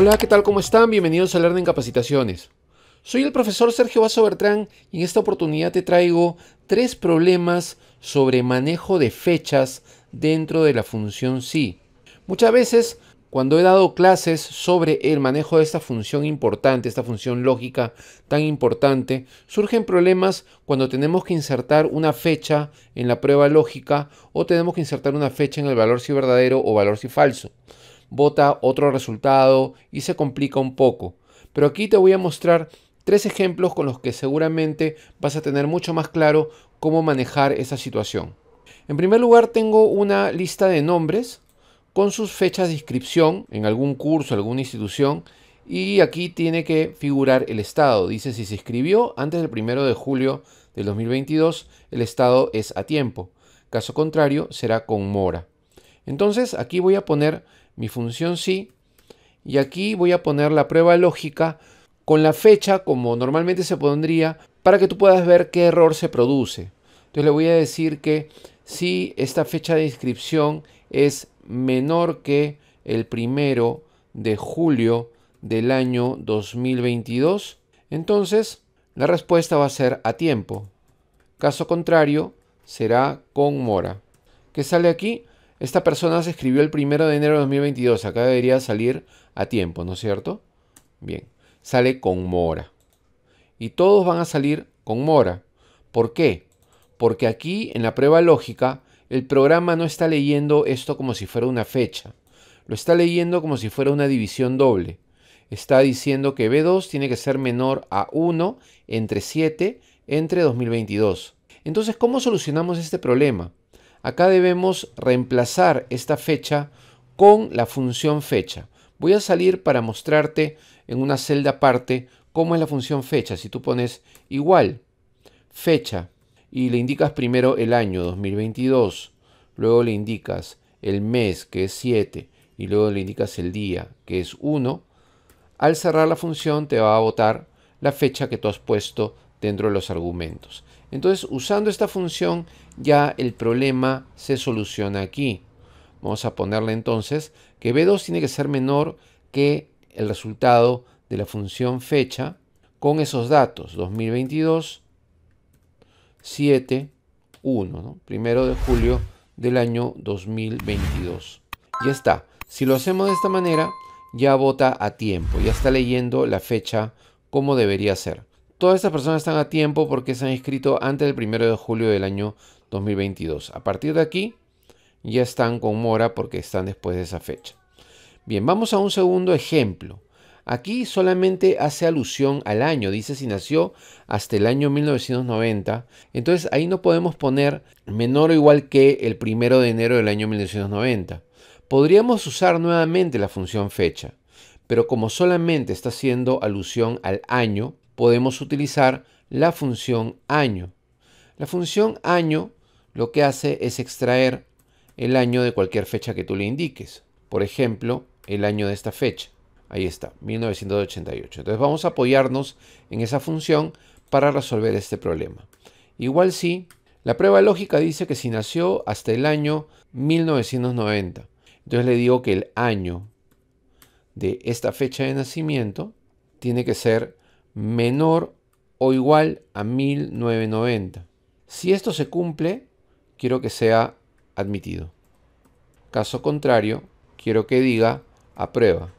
Hola, ¿qué tal? ¿Cómo están? Bienvenidos a en Capacitaciones. Soy el profesor Sergio Vaso Bertrán y en esta oportunidad te traigo tres problemas sobre manejo de fechas dentro de la función SI. Muchas veces cuando he dado clases sobre el manejo de esta función importante, esta función lógica tan importante, surgen problemas cuando tenemos que insertar una fecha en la prueba lógica o tenemos que insertar una fecha en el valor si verdadero o valor si falso vota otro resultado y se complica un poco. Pero aquí te voy a mostrar tres ejemplos con los que seguramente vas a tener mucho más claro cómo manejar esa situación. En primer lugar tengo una lista de nombres con sus fechas de inscripción en algún curso, alguna institución y aquí tiene que figurar el estado. Dice si se inscribió antes del primero de julio del 2022, el estado es a tiempo. Caso contrario, será con mora. Entonces aquí voy a poner mi función sí. Y aquí voy a poner la prueba lógica con la fecha como normalmente se pondría para que tú puedas ver qué error se produce. Entonces le voy a decir que si esta fecha de inscripción es menor que el primero de julio del año 2022, entonces la respuesta va a ser a tiempo. Caso contrario, será con mora. ¿Qué sale aquí? Esta persona se escribió el 1 de enero de 2022. Acá debería salir a tiempo, ¿no es cierto? Bien, sale con mora. Y todos van a salir con mora. ¿Por qué? Porque aquí en la prueba lógica el programa no está leyendo esto como si fuera una fecha. Lo está leyendo como si fuera una división doble. Está diciendo que B2 tiene que ser menor a 1 entre 7 entre 2022. Entonces, ¿cómo solucionamos este problema? Acá debemos reemplazar esta fecha con la función fecha. Voy a salir para mostrarte en una celda aparte cómo es la función fecha. Si tú pones igual, fecha, y le indicas primero el año 2022, luego le indicas el mes, que es 7, y luego le indicas el día, que es 1, al cerrar la función te va a botar la fecha que tú has puesto dentro de los argumentos. Entonces, usando esta función, ya el problema se soluciona aquí. Vamos a ponerle entonces que B2 tiene que ser menor que el resultado de la función fecha con esos datos 2022 7 1 ¿no? primero de julio del año 2022 ya está si lo hacemos de esta manera ya vota a tiempo ya está leyendo la fecha como debería ser Todas estas personas están a tiempo porque se han inscrito antes del 1 de julio del año 2022. A partir de aquí ya están con mora porque están después de esa fecha. Bien, vamos a un segundo ejemplo. Aquí solamente hace alusión al año, dice si nació hasta el año 1990. Entonces ahí no podemos poner menor o igual que el 1 de enero del año 1990. Podríamos usar nuevamente la función fecha, pero como solamente está haciendo alusión al año, podemos utilizar la función año. La función año lo que hace es extraer el año de cualquier fecha que tú le indiques. Por ejemplo, el año de esta fecha. Ahí está, 1988. Entonces vamos a apoyarnos en esa función para resolver este problema. Igual si, la prueba lógica dice que si nació hasta el año 1990. Entonces le digo que el año de esta fecha de nacimiento tiene que ser menor o igual a 1990. Si esto se cumple, quiero que sea admitido. Caso contrario, quiero que diga aprueba.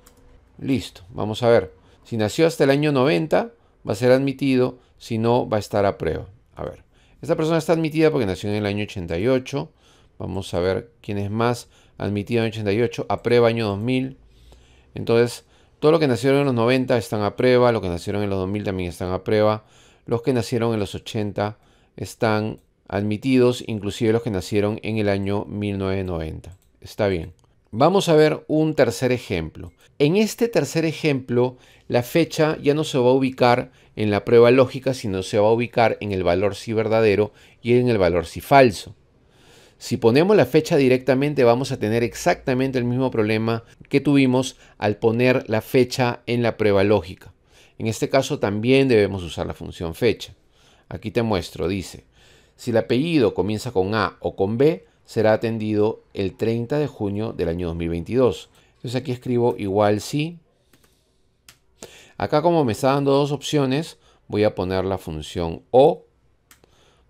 Listo, vamos a ver. Si nació hasta el año 90, va a ser admitido, si no, va a estar a prueba. A ver, esta persona está admitida porque nació en el año 88. Vamos a ver quién es más admitido en 88, a prueba año 2000. Entonces, todo lo que nacieron en los 90 están a prueba, los que nacieron en los 2000 también están a prueba, los que nacieron en los 80 están admitidos, inclusive los que nacieron en el año 1990. Está bien. Vamos a ver un tercer ejemplo. En este tercer ejemplo, la fecha ya no se va a ubicar en la prueba lógica, sino se va a ubicar en el valor si verdadero y en el valor si falso. Si ponemos la fecha directamente vamos a tener exactamente el mismo problema que tuvimos al poner la fecha en la prueba lógica. En este caso también debemos usar la función fecha. Aquí te muestro, dice, si el apellido comienza con A o con B, será atendido el 30 de junio del año 2022. Entonces aquí escribo igual sí. Acá como me está dando dos opciones, voy a poner la función O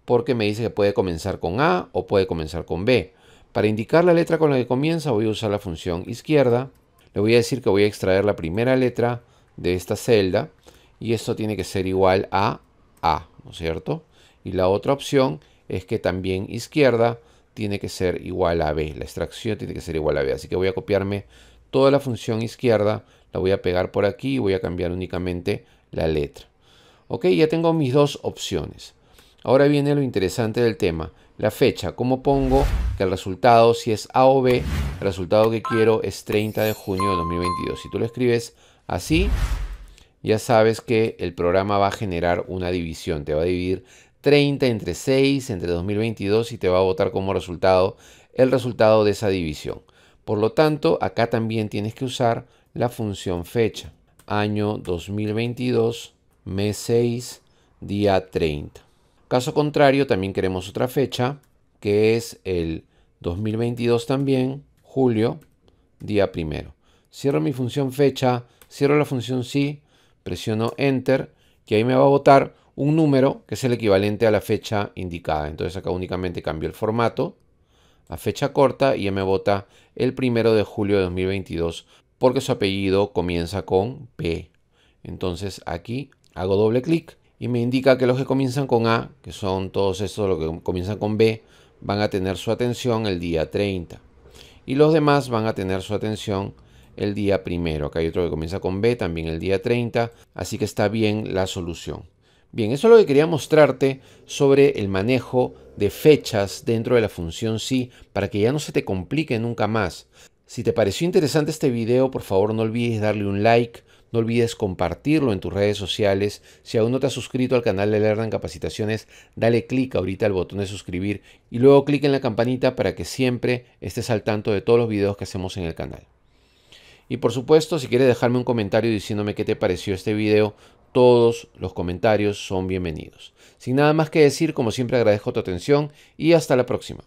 porque me dice que puede comenzar con A o puede comenzar con B. Para indicar la letra con la que comienza voy a usar la función izquierda. Le voy a decir que voy a extraer la primera letra de esta celda y esto tiene que ser igual a A, ¿no es cierto? Y la otra opción es que también izquierda tiene que ser igual a B. La extracción tiene que ser igual a B. Así que voy a copiarme toda la función izquierda, la voy a pegar por aquí y voy a cambiar únicamente la letra. Ok, ya tengo mis dos opciones. Ahora viene lo interesante del tema, la fecha. ¿Cómo pongo que el resultado, si es A o B, el resultado que quiero es 30 de junio de 2022? Si tú lo escribes así, ya sabes que el programa va a generar una división. Te va a dividir 30 entre 6, entre 2022 y te va a votar como resultado el resultado de esa división. Por lo tanto, acá también tienes que usar la función fecha. Año 2022, mes 6, día 30. Caso contrario, también queremos otra fecha, que es el 2022 también, julio, día primero. Cierro mi función fecha, cierro la función si presiono enter y ahí me va a votar un número que es el equivalente a la fecha indicada. Entonces acá únicamente cambio el formato a fecha corta y ya me vota el primero de julio de 2022 porque su apellido comienza con P. Entonces aquí hago doble clic y me indica que los que comienzan con A, que son todos estos los que comienzan con B, van a tener su atención el día 30. Y los demás van a tener su atención el día primero. Acá hay otro que comienza con B, también el día 30. Así que está bien la solución. Bien, eso es lo que quería mostrarte sobre el manejo de fechas dentro de la función sí, para que ya no se te complique nunca más. Si te pareció interesante este video, por favor no olvides darle un like, no olvides compartirlo en tus redes sociales. Si aún no te has suscrito al canal de Lerdan Capacitaciones, dale clic ahorita al botón de suscribir y luego clic en la campanita para que siempre estés al tanto de todos los videos que hacemos en el canal. Y por supuesto, si quieres dejarme un comentario diciéndome qué te pareció este video, todos los comentarios son bienvenidos. Sin nada más que decir, como siempre agradezco tu atención y hasta la próxima.